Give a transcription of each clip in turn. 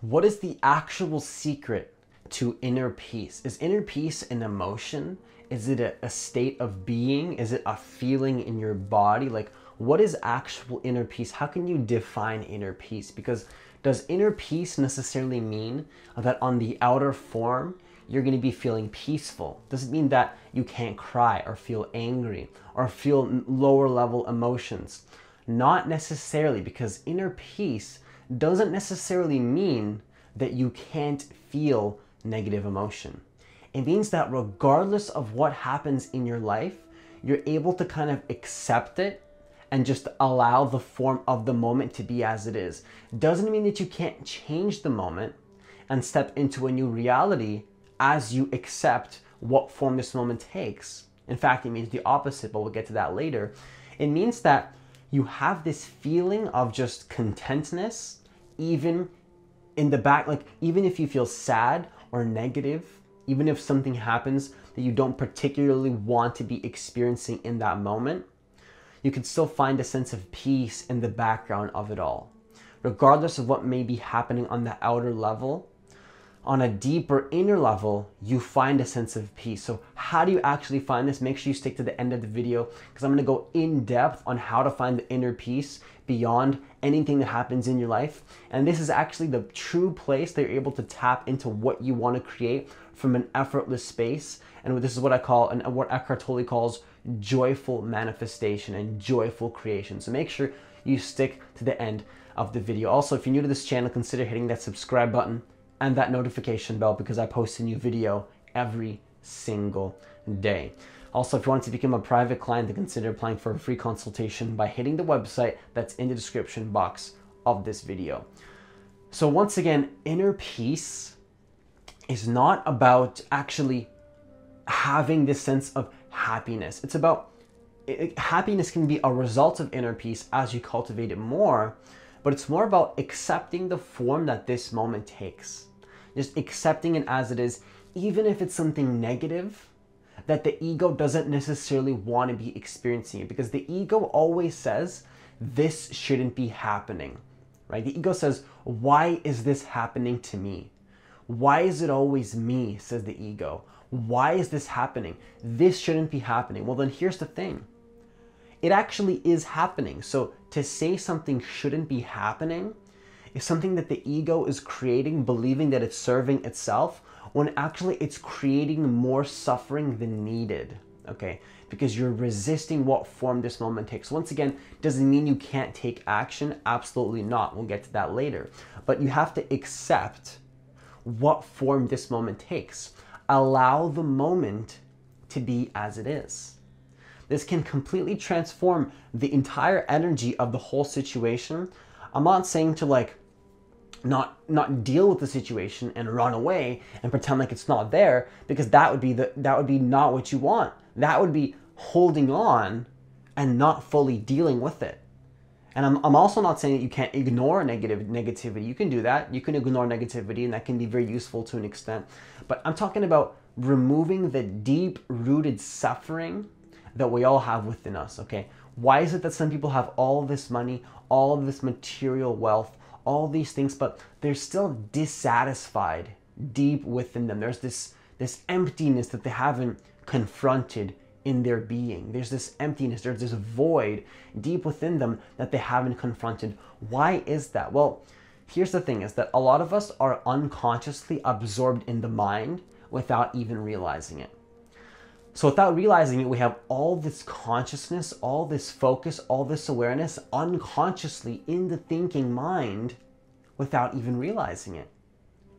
What is the actual secret to inner peace? Is inner peace an emotion? Is it a, a, state of being? Is it a feeling in your body? Like, what is actual inner peace? How can you define inner peace? Because does inner peace necessarily mean that on the outer form, you're going to be feeling peaceful? Does it mean that you can't cry or feel angry or feel lower level emotions? Not necessarily, because inner peace doesn't necessarily mean that you can't feel negative emotion. It means that regardless of what happens in your life, you're able to kind of accept it and just allow the form of the moment to be as it is. Doesn't mean that you can't change the moment and step into a new reality as you accept what form this moment takes. In fact, it means the opposite, but we'll get to that later. It means that you have this feeling of just contentness even in the back, like even if you feel sad or negative, even if something happens that you don't particularly want to be experiencing in that moment, you can still find a sense of peace in the background of it all. Regardless of what may be happening on the outer level, on a deeper inner level, you find a sense of peace. So, how do you actually find this? Make sure you stick to the end of the video because I'm gonna go in depth on how to find the inner peace beyond anything that happens in your life. And this is actually the true place that you're able to tap into what you want to create from an effortless space. And this is what I call, and what Eckhart Tolle calls joyful manifestation and joyful creation. So make sure you stick to the end of the video. Also, if you're new to this channel, consider hitting that subscribe button and that notification bell because I post a new video every single day. Also, if you want to become a private client, then consider applying for a free consultation by hitting the website that's in the description box of this video. So once again, inner peace is not about actually having this sense of happiness. It's about it, happiness can be a result of inner peace as you cultivate it more, but it's more about accepting the form that this moment takes. Just accepting it as it is, even if it's something negative, that the ego doesn't necessarily want to be experiencing it because the ego always says, this shouldn't be happening, right? The ego says, why is this happening to me? Why is it always me, says the ego? Why is this happening? This shouldn't be happening. Well, then here's the thing it actually is happening. So to say something shouldn't be happening is something that the ego is creating, believing that it's serving itself when actually it's creating more suffering than needed, okay? Because you're resisting what form this moment takes. Once again, doesn't mean you can't take action. Absolutely not. We'll get to that later. But you have to accept what form this moment takes. Allow the moment to be as it is. This can completely transform the entire energy of the whole situation. I'm not saying to like not not deal with the situation and run away and pretend like it's not there because that would be the that would be not what you want. That would be holding on and not fully dealing with it. And I'm, I'm also not saying that you can't ignore negative negativity. You can do that. You can ignore negativity and that can be very useful to an extent. But I'm talking about removing the deep rooted suffering that we all have within us, okay? Why is it that some people have all this money, all this material wealth, all these things, but they're still dissatisfied deep within them. There's this, this emptiness that they haven't confronted in their being. There's this emptiness, there's this void deep within them that they haven't confronted. Why is that? Well, here's the thing is that a lot of us are unconsciously absorbed in the mind without even realizing it. So without realizing it, we have all this consciousness, all this focus, all this awareness unconsciously in the thinking mind without even realizing it.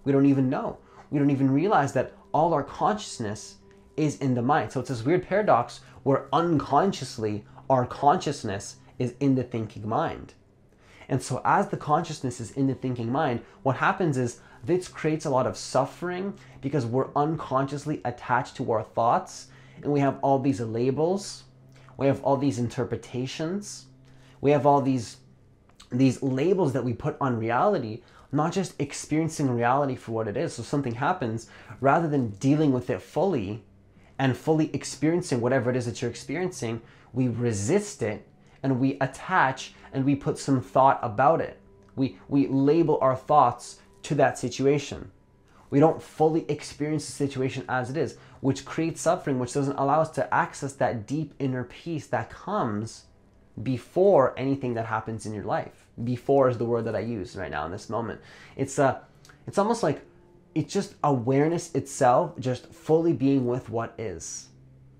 We don't even know. We don't even realize that all our consciousness is in the mind. So it's this weird paradox where unconsciously our consciousness is in the thinking mind. And so as the consciousness is in the thinking mind, what happens is this creates a lot of suffering because we're unconsciously attached to our thoughts and we have all these labels, we have all these interpretations, we have all these these labels that we put on reality, not just experiencing reality for what it is. So something happens, rather than dealing with it fully and fully experiencing whatever it is that you're experiencing, we resist it and we attach and we put some thought about it. We, we label our thoughts to that situation. We don't fully experience the situation as it is which creates suffering, which doesn't allow us to access that deep inner peace that comes before anything that happens in your life. Before is the word that I use right now in this moment. It's a, it's almost like it's just awareness itself, just fully being with what is.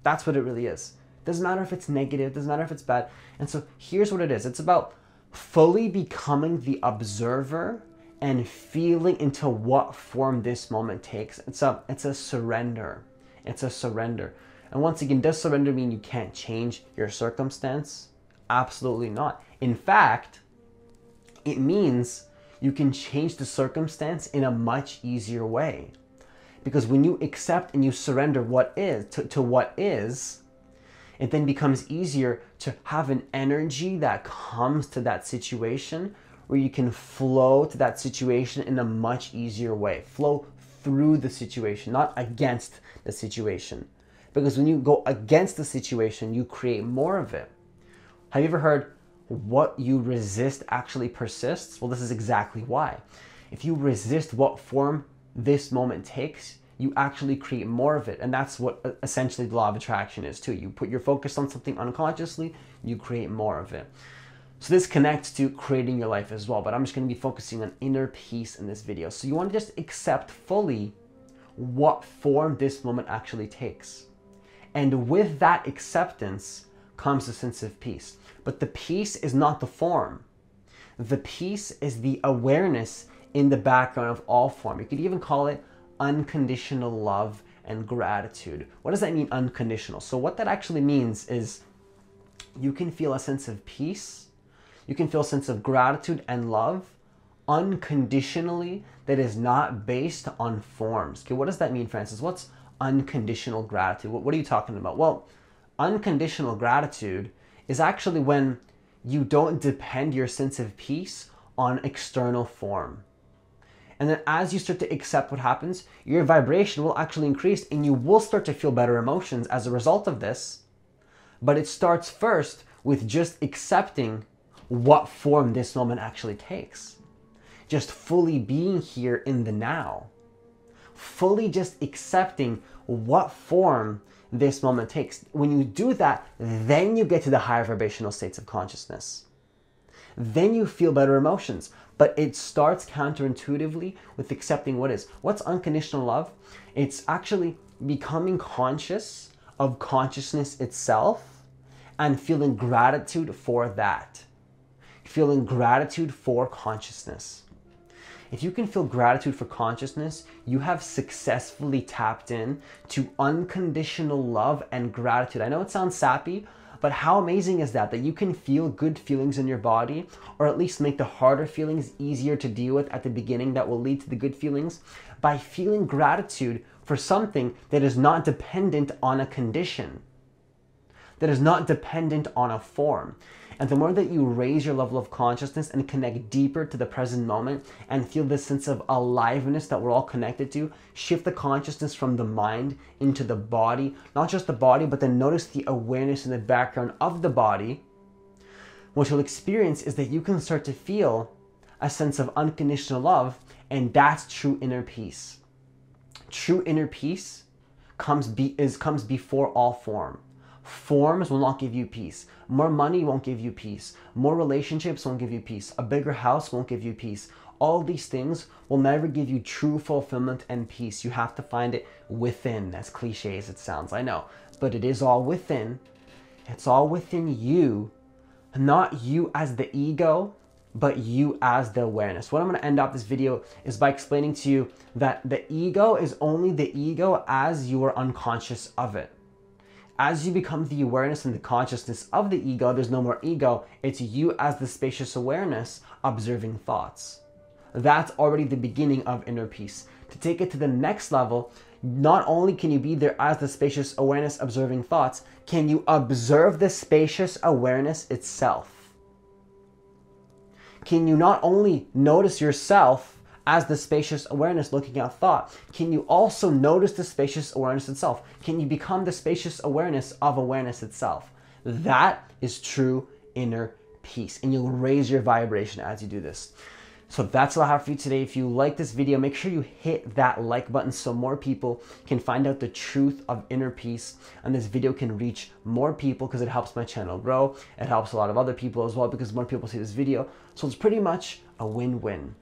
That's what it really is. Doesn't matter if it's negative, doesn't matter if it's bad. And so here's what it is. It's about fully becoming the observer and feeling into what form this moment takes. It's a it's a surrender. It's a surrender. And once again, does surrender mean you can't change your circumstance? Absolutely not. In fact, it means you can change the circumstance in a much easier way. Because when you accept and you surrender what is to, to what is, it then becomes easier to have an energy that comes to that situation where you can flow to that situation in a much easier way. Flow through the situation, not against the situation. Because when you go against the situation, you create more of it. Have you ever heard what you resist actually persists? Well, this is exactly why. If you resist what form this moment takes, you actually create more of it. And that's what uh, essentially the law of attraction is too. You put your focus on something unconsciously, you create more of it. So this connects to creating your life as well, but I'm just gonna be focusing on inner peace in this video. So you wanna just accept fully what form this moment actually takes. And with that acceptance comes a sense of peace. But the peace is not the form. The peace is the awareness in the background of all form. You could even call it unconditional love and gratitude. What does that mean, unconditional? So what that actually means is you can feel a sense of peace you can feel a sense of gratitude and love unconditionally that is not based on forms. Okay, what does that mean, Francis? What's unconditional gratitude? What, what are you talking about? Well, unconditional gratitude is actually when you don't depend your sense of peace on external form. And then as you start to accept what happens, your vibration will actually increase and you will start to feel better emotions as a result of this. But it starts first with just accepting what form this moment actually takes. Just fully being here in the now, fully just accepting what form this moment takes. When you do that, then you get to the higher vibrational states of consciousness. Then you feel better emotions. But it starts counterintuitively with accepting what is. What's unconditional love? It's actually becoming conscious of consciousness itself and feeling gratitude for that feeling gratitude for consciousness. If you can feel gratitude for consciousness, you have successfully tapped in to unconditional love and gratitude. I know it sounds sappy, but how amazing is that? That you can feel good feelings in your body, or at least make the harder feelings easier to deal with at the beginning that will lead to the good feelings by feeling gratitude for something that is not dependent on a condition, that is not dependent on a form. And the more that you raise your level of consciousness and connect deeper to the present moment and feel this sense of aliveness that we're all connected to, shift the consciousness from the mind into the body, not just the body, but then notice the awareness in the background of the body. What you'll experience is that you can start to feel a sense of unconditional love, and that's true inner peace. True inner peace comes be, is comes before all form. Forms will not give you peace. More money won't give you peace. More relationships won't give you peace. A bigger house won't give you peace. All these things will never give you true fulfillment and peace. You have to find it within, as cliche as it sounds, I know. But it is all within. It's all within you, not you as the ego, but you as the awareness. What I'm gonna end off this video is by explaining to you that the ego is only the ego as you are unconscious of it. As you become the awareness and the consciousness of the ego, there's no more ego. It's you as the spacious awareness observing thoughts. That's already the beginning of inner peace. To take it to the next level, not only can you be there as the spacious awareness observing thoughts, can you observe the spacious awareness itself? Can you not only notice yourself, as the spacious awareness looking at thought, can you also notice the spacious awareness itself? Can you become the spacious awareness of awareness itself? That is true inner peace, and you'll raise your vibration as you do this. So that's all I have for you today. If you like this video, make sure you hit that like button so more people can find out the truth of inner peace and this video can reach more people because it helps my channel grow. It helps a lot of other people as well because more people see this video. So it's pretty much a win-win.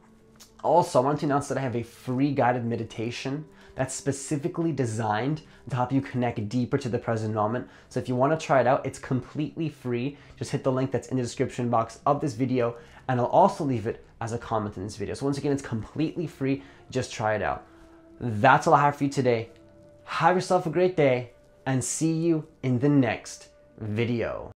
Also, I want to announce that I have a free guided meditation that's specifically designed to help you connect deeper to the present moment. So if you want to try it out, it's completely free. Just hit the link that's in the description box of this video, and I'll also leave it as a comment in this video. So once again, it's completely free. Just try it out. That's all I have for you today. Have yourself a great day, and see you in the next video.